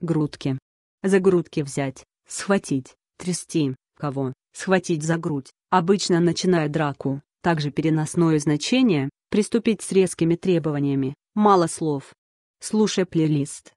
Грудки. За грудки взять, схватить, трясти, кого, схватить за грудь, обычно начиная драку, также переносное значение, приступить с резкими требованиями, мало слов. Слушай плейлист.